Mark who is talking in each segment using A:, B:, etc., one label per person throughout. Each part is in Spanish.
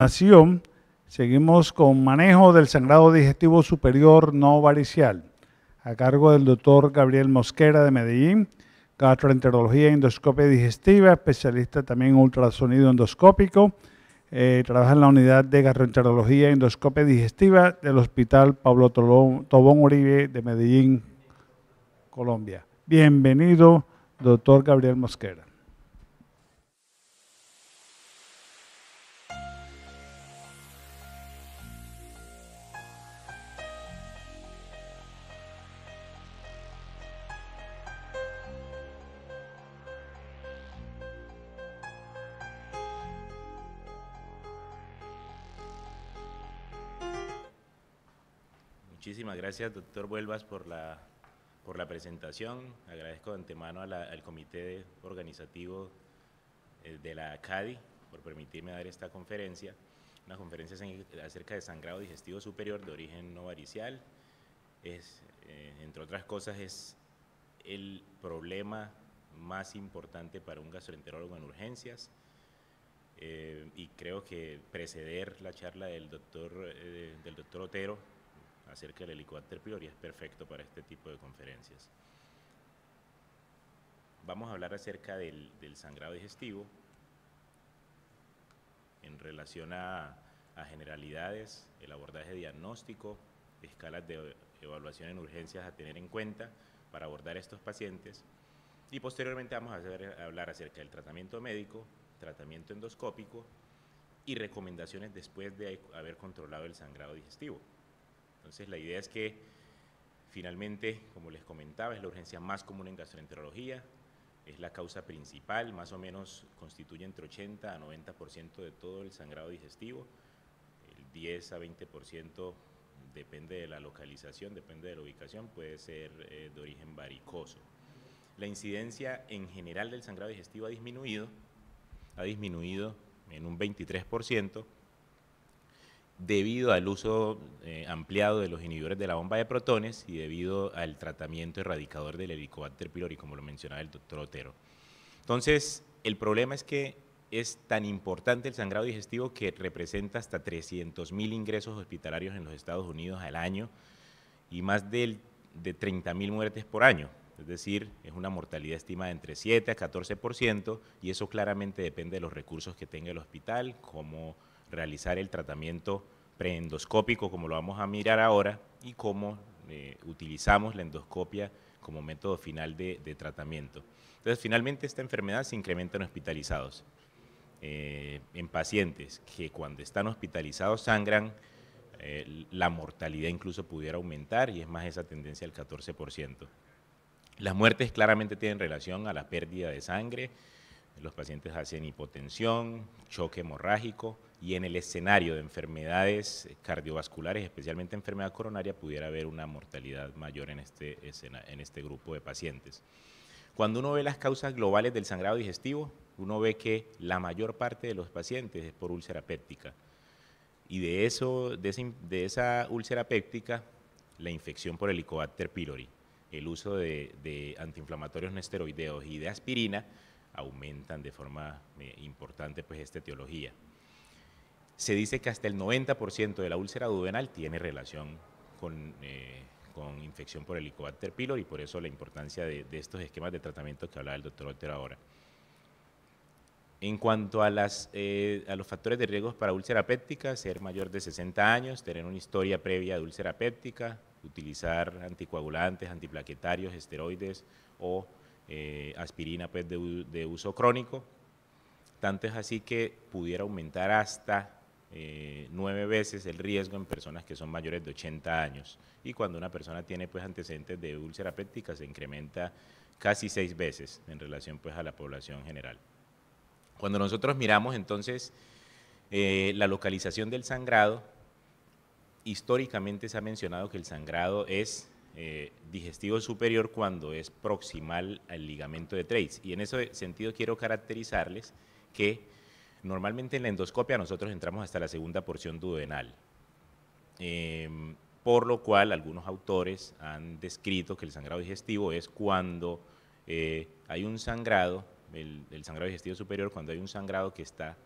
A: Nación, seguimos con manejo del sangrado digestivo superior no varicial, a cargo del doctor Gabriel Mosquera de Medellín, gastroenterología e endoscopia digestiva, especialista también en ultrasonido endoscópico. Eh, trabaja en la unidad de gastroenterología e endoscopia digestiva del Hospital Pablo Tobón Uribe de Medellín, Colombia. Bienvenido, doctor Gabriel Mosquera. Muchísimas gracias, doctor Vuelvas, por la, por la presentación. Agradezco de antemano al comité organizativo eh, de la CADI por permitirme dar esta conferencia, una conferencia acerca de sangrado digestivo superior de origen no varicial. Es, eh, entre otras cosas, es el problema más importante para un gastroenterólogo en urgencias. Eh, y creo que preceder la charla del doctor, del doctor Otero acerca del helicóptero priori, es perfecto para este tipo de conferencias. Vamos a hablar acerca del, sangrado digestivo en relación a, generalidades, el abordaje diagnóstico, escalas de evaluación en urgencias a tener en cuenta para abordar estos pacientes. Y posteriormente vamos a hablar acerca del tratamiento médico, tratamiento endoscópico y recomendaciones después de haber controlado el sangrado digestivo. Entonces la idea es que finalmente, como les comentaba, es la urgencia más común en gastroenterología, es la causa principal, más o menos constituye entre 80 a 90% de todo el sangrado digestivo, el 10 a 20% depende de la localización, depende de la ubicación, puede ser eh, de origen varicoso. La incidencia en general del sangrado digestivo ha disminuido, ha disminuido en un 23%, debido al uso eh, ampliado de los inhibidores de la bomba de protones y debido al tratamiento erradicador del Helicobacter pylori, como lo mencionaba el doctor Otero. Entonces, el problema es que es tan importante el sangrado digestivo que representa hasta 300.000 ingresos hospitalarios en los Estados Unidos al año y más de, de 30.000 muertes por año. Es decir, es una mortalidad estimada entre 7 a 14% y eso claramente depende de los recursos que tenga el hospital, como realizar el tratamiento preendoscópico, como lo vamos a mirar ahora, y cómo eh, utilizamos la endoscopia como método final de, tratamiento. Entonces, finalmente esta enfermedad se incrementa en hospitalizados, eh, en pacientes que cuando están hospitalizados sangran, eh, la mortalidad incluso pudiera aumentar y es más esa tendencia al 14%. Las muertes claramente tienen relación a la pérdida de sangre, los pacientes hacen hipotensión, choque hemorrágico y en el escenario de enfermedades cardiovasculares, especialmente enfermedad coronaria, pudiera haber una mortalidad mayor este en este, grupo de pacientes. Cuando uno ve las causas globales del sangrado digestivo, uno ve que la mayor parte de los pacientes es por úlcera péptica. Y de, esa úlcera péptica, la infección por Helicobacter pylori, el uso de, antiinflamatorios no esteroideos y de aspirina aumentan de forma eh, importante pues esta etiología. Se dice que hasta el 90% de la úlcera duodenal tiene relación con, eh, con infección por Helicobacter pylori y por eso la importancia de, estos esquemas de tratamiento que hablaba el doctor Olter ahora. En cuanto a, las, eh, a los factores de riesgo para úlcera péptica, ser mayor de 60 años, tener una historia previa de úlcera péptica, utilizar anticoagulantes, antiplaquetarios, esteroides o eh, aspirina pues, de, uso crónico. Tanto es así que pudiera aumentar hasta eh, nueve veces el riesgo en personas que son mayores de 80 años. Y cuando una persona tiene pues, antecedentes de úlcera péptica se incrementa casi seis veces en relación pues, a la población general. Cuando nosotros miramos entonces eh, la localización del sangrado, históricamente se ha mencionado que el sangrado es eh, digestivo superior cuando es proximal al ligamento de Trace. Y en ese sentido quiero caracterizarles que normalmente en la endoscopia nosotros entramos hasta la segunda porción duodenal, em, por lo cual algunos autores han descrito que el sangrado digestivo es cuando eh, hay un sangrado, el sangrado digestivo superior, cuando hay un sangrado que está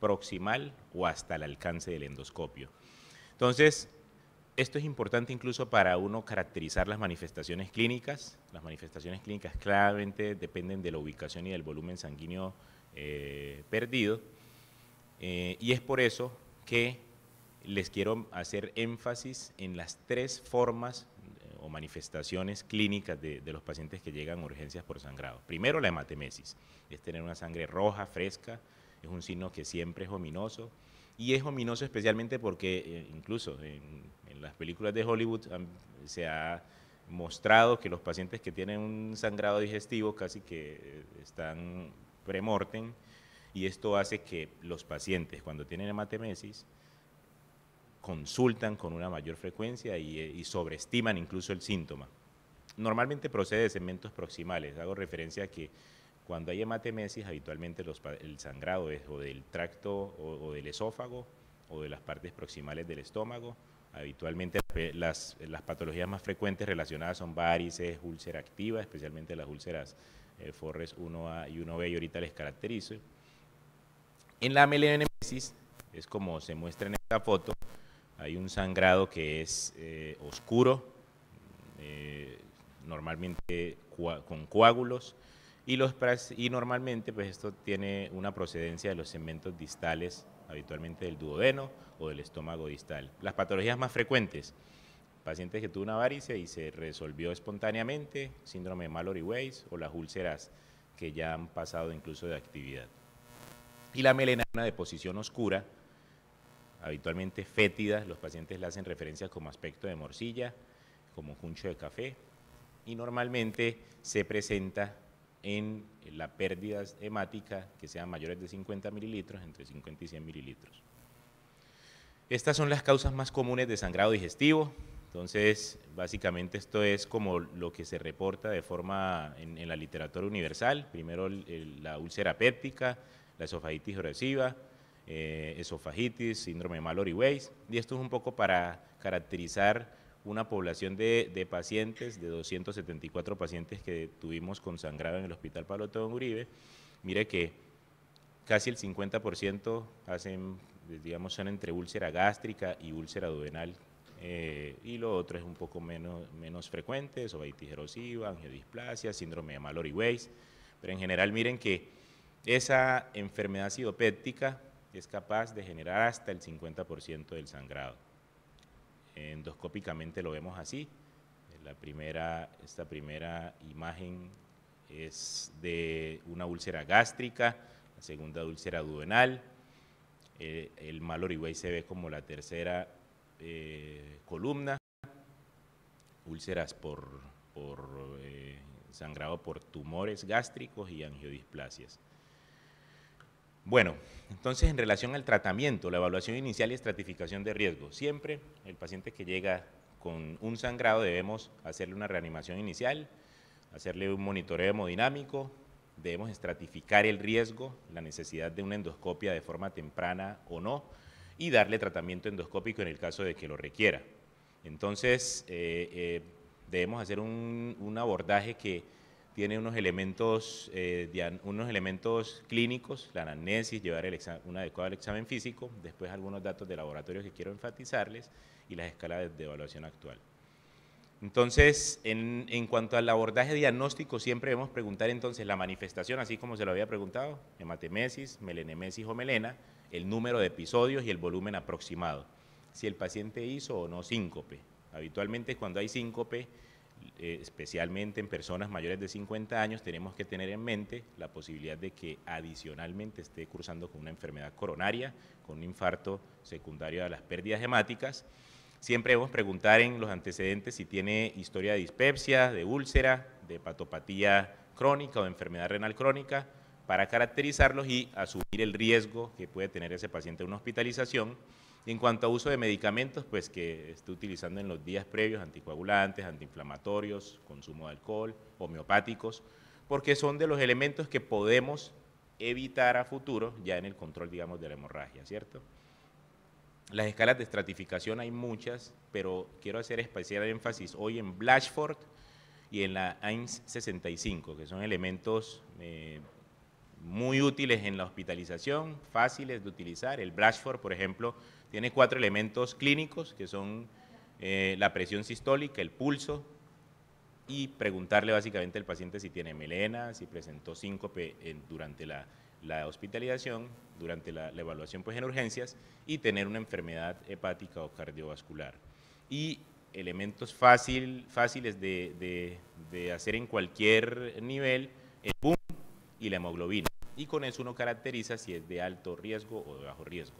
A: proximal o hasta el alcance del endoscopio. Entonces, esto es importante incluso para uno caracterizar las manifestaciones clínicas. Las manifestaciones clínicas claramente dependen de la ubicación y del volumen sanguíneo eh, perdido. Eh, y es por eso que les quiero hacer énfasis en las tres formas eh, o manifestaciones clínicas de, de, los pacientes que llegan a urgencias por sangrado. Primero, la hematemesis, es tener una sangre roja, fresca, es un signo que siempre es ominoso. Y es ominoso especialmente porque eh, incluso en, las películas de Hollywood se ha mostrado que los pacientes que tienen un sangrado digestivo casi que eh, están premorten y esto hace que los pacientes cuando tienen hematemesis consultan con una mayor frecuencia y, eh, y sobreestiman incluso el síntoma. Normalmente procede de segmentos proximales, hago referencia a que cuando hay hematemesis, habitualmente el sangrado es o del tracto o, del esófago o de las partes proximales del estómago. Habitualmente las, patologías más frecuentes relacionadas son varices, úlcera activa, especialmente las úlceras eh, Forres 1A y 1B, y ahorita les caracterizo. En la melanemesis, es como se muestra en esta foto, hay un sangrado que es eh, oscuro, eh, normalmente con coágulos, y, los, y normalmente pues esto tiene una procedencia de los segmentos distales, habitualmente del duodeno o del estómago distal. Las patologías más frecuentes, pacientes que tuvo una varice y se resolvió espontáneamente, síndrome de Mallory-Weiss o las úlceras que ya han pasado incluso de actividad. Y la melena de posición oscura, habitualmente fétida, los pacientes le hacen referencia como aspecto de morcilla, como juncho de café, y normalmente se presenta en la pérdida hemática que sean mayores de 50 mililitros, entre 50 y 100 mililitros. Estas son las causas más comunes de sangrado digestivo. Entonces, básicamente esto es como lo que se reporta de forma en, la literatura universal. Primero la úlcera péptica, la esofagitis erosiva, eh, esofagitis, síndrome de Mallory-Weiss. Y esto es un poco para caracterizar una población de, pacientes, de 274 pacientes que tuvimos con sangrado en el Hospital de Uribe, mire que casi el 50% hacen, digamos, son entre úlcera gástrica y úlcera duodenal, eh, y lo otro es un poco menos, menos o otitis erosiva, angiodisplasia, síndrome de Mallory-Weiss, pero en general miren que esa enfermedad acidopéptica es capaz de generar hasta el 50% del sangrado. Endoscópicamente lo vemos así. La primera, esta primera imagen es de una úlcera gástrica, la segunda úlcera duodenal, eh, el mal Orihuey se ve como la tercera eh, columna, úlceras por, por eh, sangrado por tumores gástricos y angiodisplasias. Bueno, entonces en relación al tratamiento, la evaluación inicial y estratificación de riesgo. Siempre el paciente que llega con un sangrado debemos hacerle una reanimación inicial, hacerle un monitoreo hemodinámico, debemos estratificar el riesgo, la necesidad de una endoscopia de forma temprana o no, y darle tratamiento endoscópico en el caso de que lo requiera. Entonces, eh, eh, debemos hacer un abordaje que tiene unos elementos, eh, unos elementos clínicos, la anamnesis, llevar el un adecuado examen físico, después algunos datos de laboratorio que quiero enfatizarles y las escalas de evaluación actual. Entonces, en, cuanto al abordaje diagnóstico, siempre debemos preguntar entonces la manifestación, así como se lo había preguntado, hematemesis, melenemesis o melena, el número de episodios y el volumen aproximado. Si el paciente hizo o no síncope. Habitualmente es cuando hay síncope eh, especialmente en personas mayores de 50 años, tenemos que tener en mente la posibilidad de que adicionalmente esté cruzando con una enfermedad coronaria, con un infarto secundario a las pérdidas hemáticas. Siempre debemos preguntar en los antecedentes si tiene historia de dispepsia, de úlcera, de patopatía crónica o de enfermedad renal crónica para caracterizarlos y asumir el riesgo que puede tener ese paciente en una hospitalización. En cuanto a uso de medicamentos, pues que esté utilizando en los días previos anticoagulantes, antiinflamatorios, consumo de alcohol, homeopáticos, porque son de los elementos que podemos evitar a futuro ya en el control, digamos, de la hemorragia, ¿cierto? Las escalas de estratificación hay muchas, pero quiero hacer especial énfasis hoy en Blashford y en la AINS 65, que son elementos eh, muy útiles en la hospitalización, fáciles de utilizar. El Blashford, por ejemplo, tiene cuatro elementos clínicos que son eh, la presión sistólica, el pulso y preguntarle básicamente al paciente si tiene melena, si presentó síncope eh, durante la, hospitalización, durante la, evaluación pues, en urgencias y tener una enfermedad hepática o cardiovascular. Y elementos fáciles de, de hacer en cualquier nivel, el PUM y la hemoglobina. Y con eso uno caracteriza si es de alto riesgo o de bajo riesgo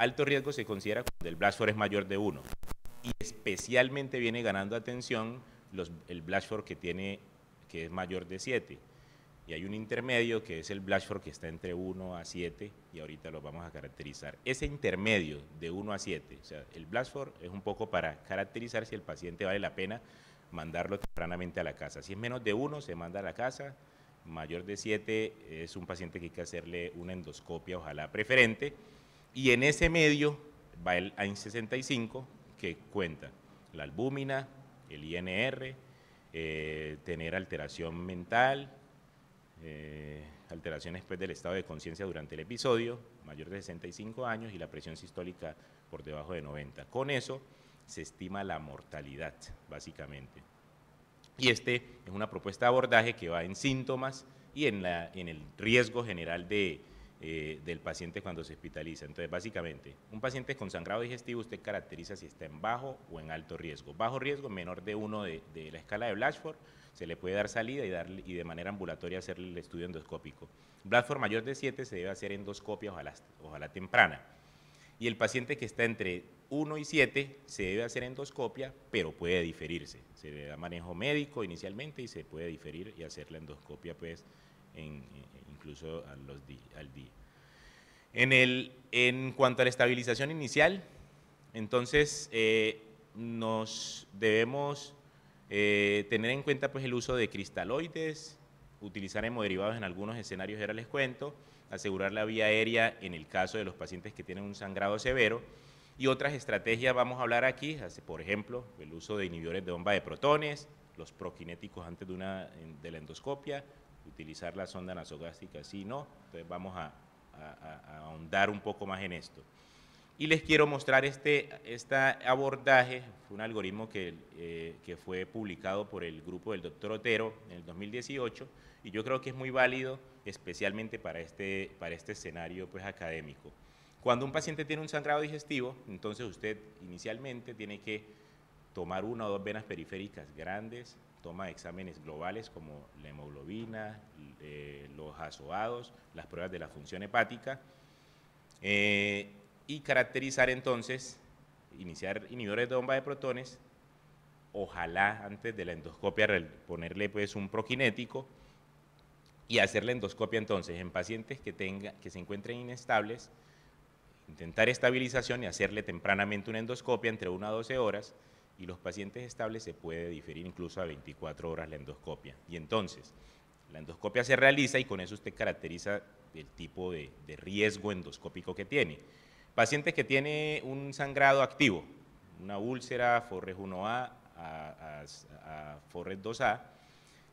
A: alto riesgo se considera cuando el blast es mayor de 1. Y especialmente viene ganando atención el blast que, tiene, que es mayor de 7. Y hay un intermedio que es el blast que está entre 1 a 7 y ahorita lo vamos a caracterizar. Ese intermedio de 1 a 7, o sea, el blast es un poco para caracterizar si el paciente vale la pena mandarlo tempranamente a la casa. Si es menos de 1, se manda a la casa. Mayor de 7 es un paciente que hay que hacerle una endoscopia, ojalá preferente y en ese medio va el AIN65 que cuenta la albúmina, el INR, eh, tener alteración mental, eh, alteraciones después pues, del estado de conciencia durante el episodio, mayor de 65 años y la presión sistólica por debajo de 90. Con eso se estima la mortalidad, básicamente. Y este es una propuesta de abordaje que va en síntomas y en, la, en el riesgo general de, eh, del paciente cuando se hospitaliza. Entonces, básicamente, un paciente con sangrado digestivo usted caracteriza si está en bajo o en alto riesgo. Bajo riesgo, menor de 1 de, la escala de Blatchford, se le puede dar salida y, darle, y de manera ambulatoria hacer el estudio endoscópico. Blatchford mayor de 7 se debe hacer endoscopia, ojalá, ojalá temprana. Y el paciente que está entre 1 y 7 se debe hacer endoscopia, pero puede diferirse. Se le da manejo médico inicialmente y se puede diferir y hacer la endoscopia pues en incluso al día. En, cuanto a la estabilización inicial, entonces eh, nos debemos eh, tener en cuenta pues, el uso de cristaloides, utilizar hemoderivados en algunos escenarios, ya les cuento, asegurar la vía aérea en el caso de los pacientes que tienen un sangrado severo, y otras estrategias vamos a hablar aquí, por ejemplo, el uso de inhibidores de bomba de protones, los prokinéticos antes de, una, de la endoscopia, utilizar la sonda nasogástica, si no, entonces vamos a, ahondar un poco más en esto. Y les quiero mostrar este, este abordaje, un algoritmo que, eh, que fue publicado por el grupo del doctor Otero en el 2018 y yo creo que es muy válido especialmente para este, para este escenario pues, académico. Cuando un paciente tiene un sangrado digestivo, entonces usted inicialmente tiene que tomar una o dos venas periféricas grandes, toma exámenes globales como la hemoglobina, eh, los azoados, las pruebas de la función hepática, eh, y caracterizar entonces, iniciar inhibidores de bomba de protones, ojalá antes de la endoscopia ponerle pues un prokinético y hacer la endoscopia entonces en pacientes que, que se encuentren inestables, intentar estabilización y hacerle tempranamente una endoscopia entre 1 a 12 horas, y los pacientes estables se puede diferir incluso a 24 horas la endoscopia. Y entonces, la endoscopia se realiza y con eso usted caracteriza el tipo de, riesgo endoscópico que tiene. Pacientes que tiene un sangrado activo, una úlcera Forres 1A a, Forres 2A,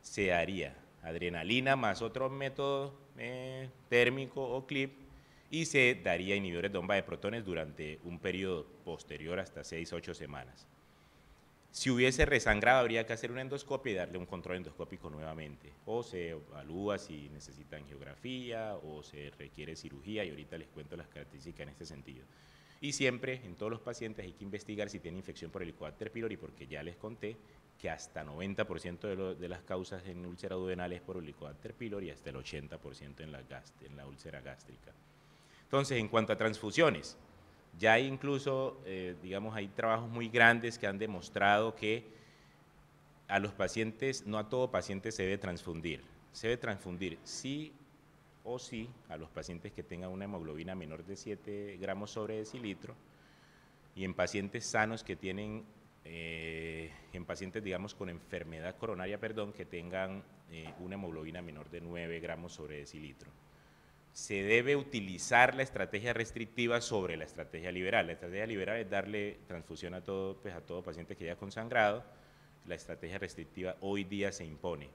A: se haría adrenalina más otro método eh, térmico o clip y se daría inhibidores de bomba de protones durante un periodo posterior hasta 6-8 semanas. Si hubiese resangrado, habría que hacer una endoscopia y darle un control endoscópico nuevamente. O se evalúa si necesitan geografía o se requiere cirugía, y ahorita les cuento las características en este sentido. Y siempre, en todos los pacientes, hay que investigar si tiene infección por Helicobacter pylori, porque ya les conté que hasta 90% de, las causas en úlcera duodenal es por Helicobacter pylori y hasta el 80% en la, en la úlcera gástrica. Entonces, en cuanto a transfusiones, ya hay incluso, eh, digamos, hay trabajos muy grandes que han demostrado que a los pacientes, no a todo paciente se debe transfundir. Se debe transfundir sí o sí a los pacientes que tengan una hemoglobina menor de 7 gramos sobre decilitro y en pacientes sanos que tienen, eh, en pacientes, digamos, con enfermedad coronaria, perdón, que tengan eh, una hemoglobina menor de 9 gramos sobre decilitro se debe utilizar la estrategia restrictiva sobre la estrategia liberal. La estrategia liberal es darle transfusión a todo, pues, a todo paciente que haya consangrado. La estrategia restrictiva hoy día se impone.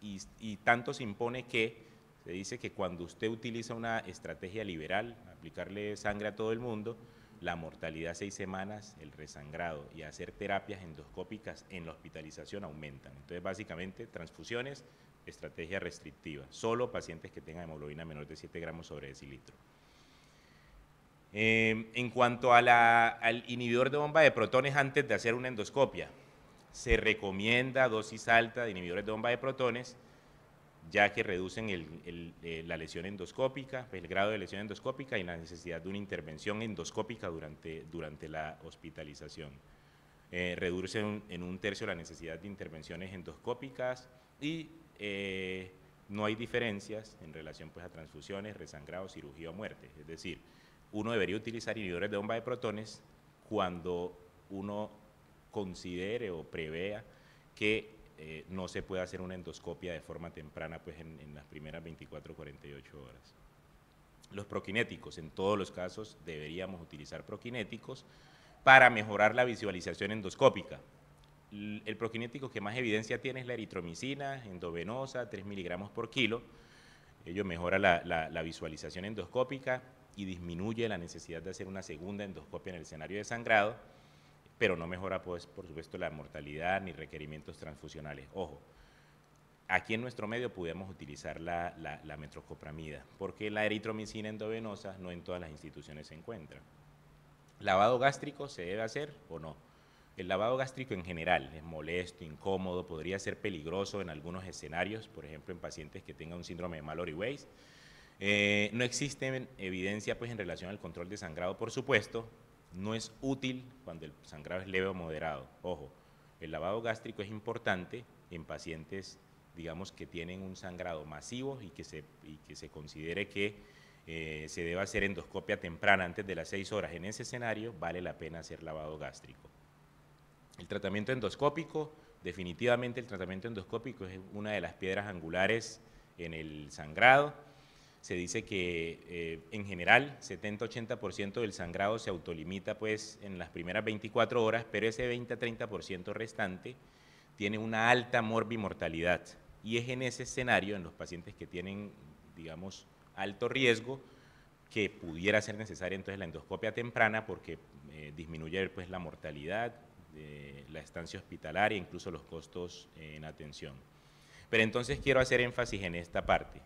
A: Y, y tanto se impone que se dice que cuando usted utiliza una estrategia liberal, aplicarle sangre a todo el mundo, la mortalidad seis semanas, el resangrado y hacer terapias endoscópicas en la hospitalización aumentan. Entonces, básicamente, transfusiones estrategia restrictiva, solo pacientes que tengan hemoglobina menor de 7 gramos sobre decilitro. Eh, en cuanto a la, al inhibidor de bomba de protones antes de hacer una endoscopia, se recomienda dosis alta de inhibidores de bomba de protones, ya que reducen el, eh, la lesión endoscópica, pues, el grado de lesión endoscópica y la necesidad de una intervención endoscópica durante, durante la hospitalización. Eh, reducen en un tercio la necesidad de intervenciones endoscópicas y eh, no hay diferencias en relación pues, a transfusiones, resangrado, cirugía o muerte. Es decir, uno debería utilizar inhibidores de bomba de protones cuando uno considere o prevea que eh, no se puede hacer una endoscopia de forma temprana pues, en, las primeras 24 o 48 horas. Los proquinéticos, en todos los casos deberíamos utilizar proquinéticos para mejorar la visualización endoscópica el prokinético que más evidencia tiene es la eritromicina, endovenosa, 3 miligramos por kilo. Ello mejora la, visualización endoscópica y disminuye la necesidad de hacer una segunda endoscopia en el escenario de sangrado, pero no mejora, pues, por supuesto, la mortalidad ni requerimientos transfusionales. Ojo, aquí en nuestro medio podemos utilizar la, metroscopramida, porque la eritromicina endovenosa no en todas las instituciones se encuentra. ¿Lavado gástrico se debe hacer o no? El lavado gástrico en general es molesto, incómodo, podría ser peligroso en algunos escenarios, por ejemplo en pacientes que tengan un síndrome de Mallory Weiss. Eh, no existe evidencia pues, en relación al control de sangrado, por supuesto, no es útil cuando el sangrado es leve o moderado. Ojo, el lavado gástrico es importante en pacientes, digamos, que tienen un sangrado masivo y que se, considere que eh, se debe hacer endoscopia temprana antes de las 6 horas. En ese escenario vale la pena hacer lavado gástrico. El tratamiento endoscópico, definitivamente el tratamiento endoscópico es una de las piedras angulares en el sangrado. Se dice que eh, en general 70-80% del sangrado se autolimita pues en las primeras 24 horas, pero ese 20-30% restante tiene una alta morbimortalidad. Y es en ese escenario, en los pacientes que tienen, digamos, alto riesgo, que pudiera ser necesaria entonces la endoscopia temprana porque eh, disminuye pues la mortalidad, la estancia hospitalaria, incluso los costos en atención. Pero entonces quiero hacer énfasis en esta parte,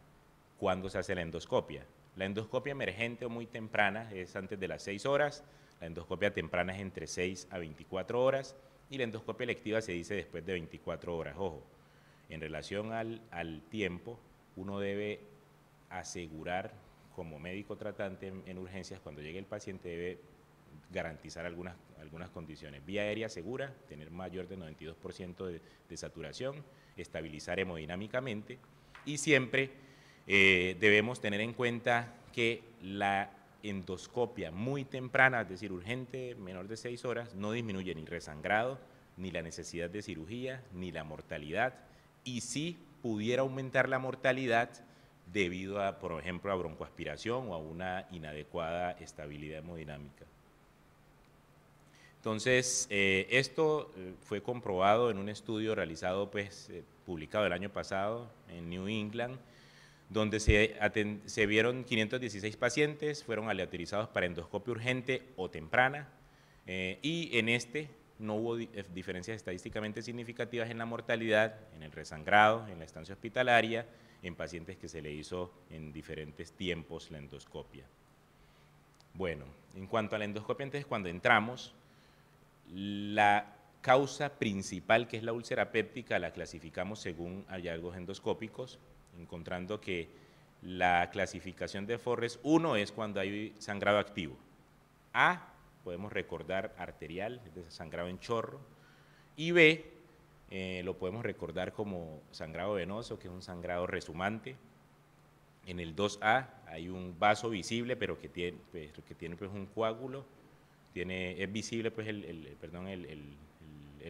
A: ¿cuándo se hace la endoscopia. La endoscopia emergente o muy temprana es antes de las 6 horas, la endoscopia temprana es entre 6 a 24 horas y la endoscopia electiva se dice después de 24 horas. Ojo, en relación al, tiempo, uno debe asegurar como médico tratante en, en urgencias, cuando llegue el paciente debe garantizar algunas, algunas condiciones. Vía aérea segura, tener mayor de 92% de, saturación, estabilizar hemodinámicamente y siempre eh, debemos tener en cuenta que la endoscopia muy temprana, es decir, urgente, menor de 6 horas, no disminuye ni resangrado, ni la necesidad de cirugía, ni la mortalidad, y si pudiera aumentar la mortalidad debido a, por ejemplo, a broncoaspiración o a una inadecuada estabilidad hemodinámica. Entonces, eh, esto eh, fue comprobado en un estudio realizado, pues, eh, publicado el año pasado en New England, donde se, vieron 516 pacientes, fueron aleatorizados para endoscopia urgente o temprana, y en este no hubo diferencias estadísticamente significativas en la mortalidad, en el resangrado, en la estancia hospitalaria, en pacientes que se le hizo en diferentes tiempos la endoscopia. Bueno, en cuanto a la endoscopia, entonces cuando entramos, la causa principal, que es la úlcera péptica, la clasificamos según hallazgos endoscópicos, encontrando que la clasificación de Forrest, 1 es cuando hay sangrado activo. A, podemos recordar arterial, es sangrado en chorro. Y B, eh, lo podemos recordar como sangrado venoso, que es un sangrado resumante. En el 2A hay un vaso visible, pero que tiene, que tiene pues, un coágulo es visible pues el, perdón, el,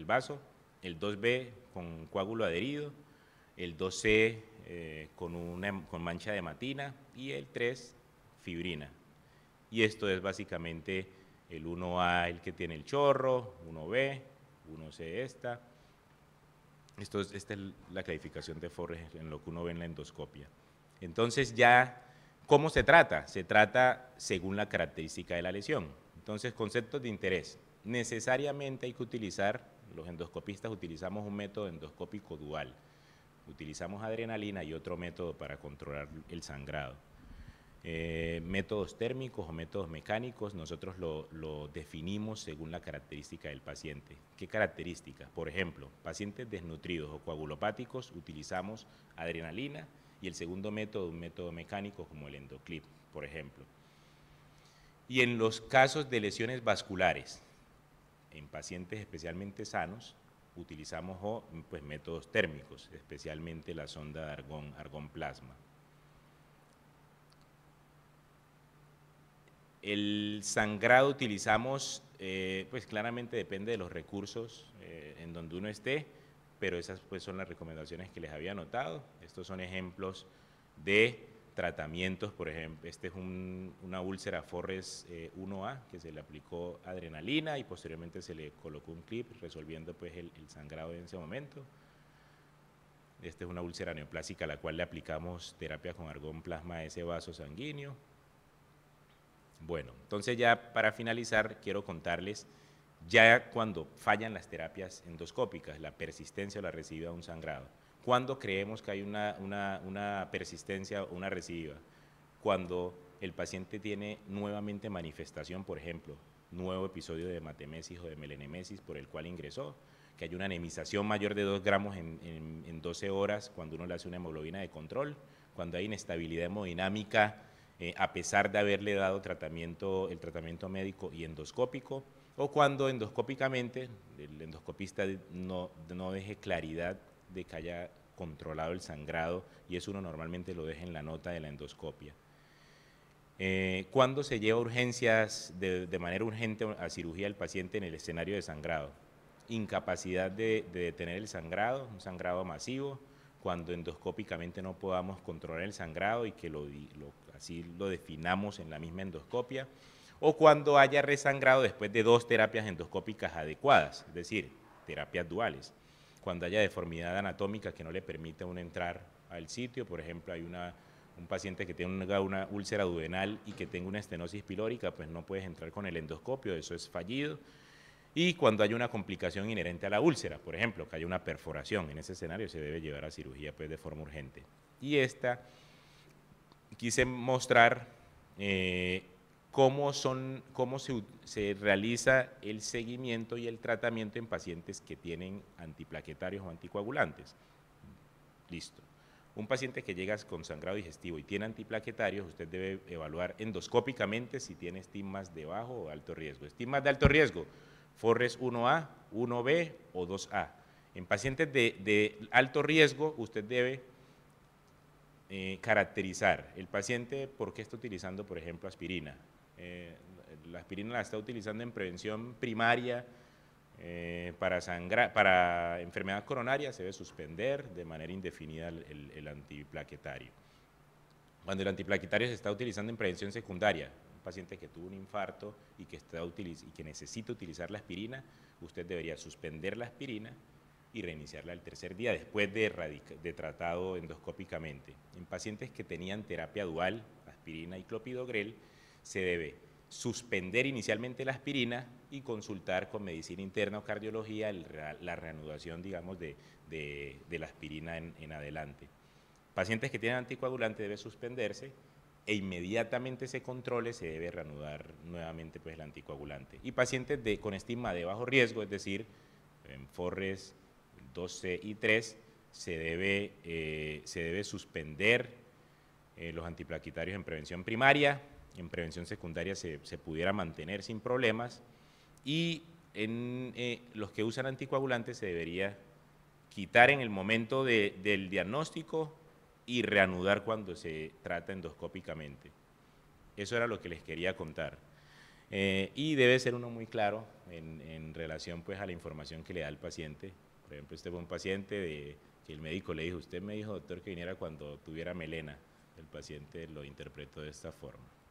A: vaso, el 2B con coágulo adherido, el 2C eh, con, con mancha de matina y el 3 fibrina. Y esto es básicamente el 1A el que tiene el chorro, 1B, 1C esta. Esto esta es la clasificación de Forrest en lo que uno ve en la endoscopia. Entonces ya, ¿cómo se trata? Se trata según la característica de la lesión. Entonces, conceptos de interés. Necesariamente hay que utilizar, los endoscopistas utilizamos un método endoscópico dual. Utilizamos adrenalina y otro método para controlar el sangrado. Eh, métodos térmicos o métodos mecánicos, nosotros lo, lo, definimos según la característica del paciente. ¿Qué características? Por ejemplo, pacientes desnutridos o coagulopáticos utilizamos adrenalina y el segundo método, un método mecánico como el endoclip, por ejemplo y en los casos de lesiones vasculares, en pacientes especialmente sanos, utilizamos pues, métodos térmicos, especialmente la sonda de argón, argón plasma. El sangrado utilizamos, eh, pues claramente depende de los recursos eh, en donde uno esté, pero esas pues son las recomendaciones que les había anotado. Estos son ejemplos de tratamientos, por ejemplo, este es una úlcera Forres 1A eh, que se le aplicó adrenalina y posteriormente se le colocó un clip resolviendo pues el, sangrado en ese momento. Esta es una úlcera neoplásica a la cual le aplicamos terapia con argón plasma a ese vaso sanguíneo. Bueno, entonces ya para finalizar quiero contarles ya cuando fallan las terapias endoscópicas, la persistencia o la recidiva de un sangrado. ¿Cuándo creemos que hay una, persistencia o una recidiva? Cuando el paciente tiene nuevamente manifestación, por ejemplo, nuevo episodio de hematemesis o de melenemesis por el cual ingresó, que hay una anemización mayor de 2 gramos en, 12 horas cuando uno le hace una hemoglobina de control, cuando hay inestabilidad hemodinámica, eh, a pesar de haberle dado tratamiento, el tratamiento médico y endoscópico, o cuando endoscópicamente el endoscopista no, no deje claridad de que haya controlado el sangrado y eso uno normalmente lo deja en la nota de la endoscopia. Eh, ¿Cuándo se lleva urgencias de, manera urgente a cirugía del paciente en el escenario de sangrado? Incapacidad de, detener el sangrado, un sangrado masivo, cuando endoscópicamente no podamos controlar el sangrado y que así lo definamos en la misma endoscopia, o cuando haya resangrado después de dos terapias endoscópicas adecuadas, es decir, terapias duales cuando haya deformidad anatómica que no le permita a uno entrar al sitio. Por ejemplo, hay una, un paciente que tiene una úlcera duodenal y que tenga una estenosis pilórica, pues no puedes entrar con el endoscopio, eso es fallido. Y cuando hay una complicación inherente a la úlcera, por ejemplo, que haya una perforación, en ese escenario se debe llevar a cirugía pues, de forma urgente. Y esta quise mostrar eh, cómo, son, cómo se, realiza el seguimiento y el tratamiento en pacientes que tienen antiplaquetarios o anticoagulantes. Listo. Un paciente que llega con sangrado digestivo y tiene antiplaquetarios, usted debe evaluar endoscópicamente si tiene estigmas de bajo o alto riesgo. Estigmas de alto riesgo, Forres 1A, 1B o 2A. En pacientes de, alto riesgo, usted debe eh, caracterizar el paciente porque está utilizando, por ejemplo, aspirina eh, la aspirina la está utilizando en prevención primaria eh, para, enfermedad coronaria, se debe suspender de manera indefinida el, antiplaquetario. Cuando el antiplaquetario se está utilizando en prevención secundaria, un paciente que tuvo un infarto y que, necesita utilizar la aspirina, usted debería suspender la aspirina y reiniciarla el tercer día después de, de, tratado endoscópicamente. En pacientes que tenían terapia dual, aspirina y clopidogrel, se debe suspender inicialmente la aspirina y consultar con medicina interna o cardiología la reanudación, digamos, de, la aspirina en, adelante. Pacientes que tienen anticoagulante debe suspenderse e inmediatamente se controle, se debe reanudar nuevamente pues, el anticoagulante. Y pacientes con estigma de bajo riesgo, es decir, en Forres 12 y 3, eh, se debe, suspender eh, los antiplaquitarios en prevención primaria, en prevención secundaria se, pudiera mantener sin problemas y en eh, los que usan anticoagulantes se debería quitar en el momento del diagnóstico y reanudar cuando se trata endoscópicamente. Eso era lo que les quería contar. Eh, y debe ser uno muy claro en, relación pues, a la información que le da el paciente. Por ejemplo, este fue un paciente de, que el médico le dijo, usted me dijo, doctor, que viniera cuando tuviera melena. El paciente lo interpretó de esta forma.